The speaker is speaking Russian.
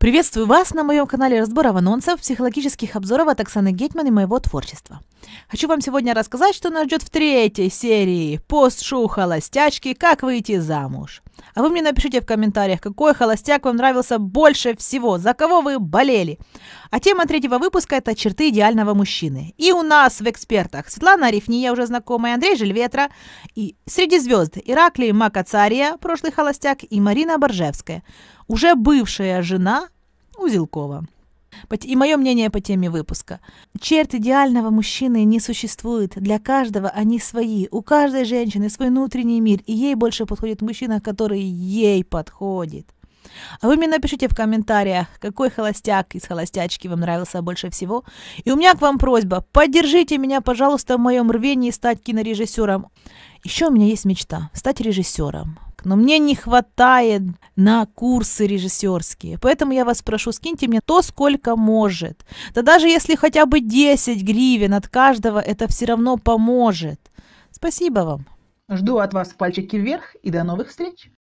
Приветствую вас на моем канале разборов анонсов, психологических обзоров от Оксаны Гетман и моего творчества. Хочу вам сегодня рассказать, что нас ждет в третьей серии «Пост шоу холостячки. Как выйти замуж». А вы мне напишите в комментариях, какой холостяк вам нравился больше всего, за кого вы болели. А тема третьего выпуска – это черты идеального мужчины. И у нас в экспертах Светлана Рифния, уже знакомая, Андрей Жильветра, и среди звезд Ираклий Макацария, прошлый холостяк, и Марина Боржевская, уже бывшая жена Узелкова и мое мнение по теме выпуска. Черт идеального мужчины не существует. Для каждого они свои. У каждой женщины свой внутренний мир, и ей больше подходит мужчина, который ей подходит. А вы мне напишите в комментариях, какой холостяк из холостячки вам нравился больше всего. И у меня к вам просьба, поддержите меня, пожалуйста, в моем рвении стать кинорежиссером. Еще у меня есть мечта – стать режиссером но мне не хватает на курсы режиссерские. Поэтому я вас прошу, скиньте мне то, сколько может. Да даже если хотя бы 10 гривен от каждого, это все равно поможет. Спасибо вам. Жду от вас пальчики вверх и до новых встреч.